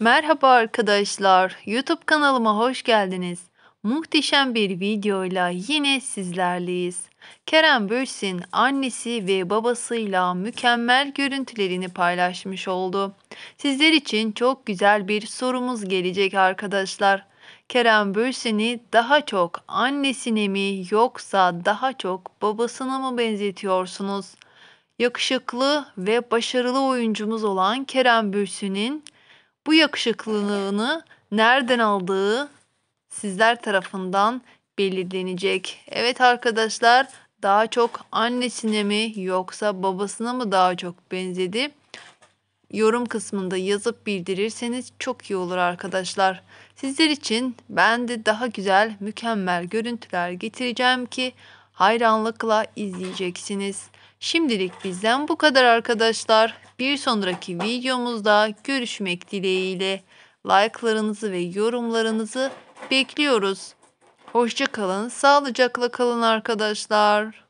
Merhaba arkadaşlar, YouTube kanalıma hoş geldiniz. Muhteşem bir videoyla yine sizlerleyiz. Kerem Bürsin annesi ve babasıyla mükemmel görüntülerini paylaşmış oldu. Sizler için çok güzel bir sorumuz gelecek arkadaşlar. Kerem Bürsin'i daha çok annesine mi yoksa daha çok babasına mı benzetiyorsunuz? Yakışıklı ve başarılı oyuncumuz olan Kerem Bürsin'in bu yakışıklılığını nereden aldığı sizler tarafından belirlenecek. Evet arkadaşlar daha çok annesine mi yoksa babasına mı daha çok benzedi? Yorum kısmında yazıp bildirirseniz çok iyi olur arkadaşlar. Sizler için ben de daha güzel, mükemmel görüntüler getireceğim ki hayranlıkla izleyeceksiniz. Şimdilik bizden bu kadar arkadaşlar. Bir sonraki videomuzda görüşmek dileğiyle. Like'larınızı ve yorumlarınızı bekliyoruz. Hoşçakalın, sağlıcakla kalın arkadaşlar.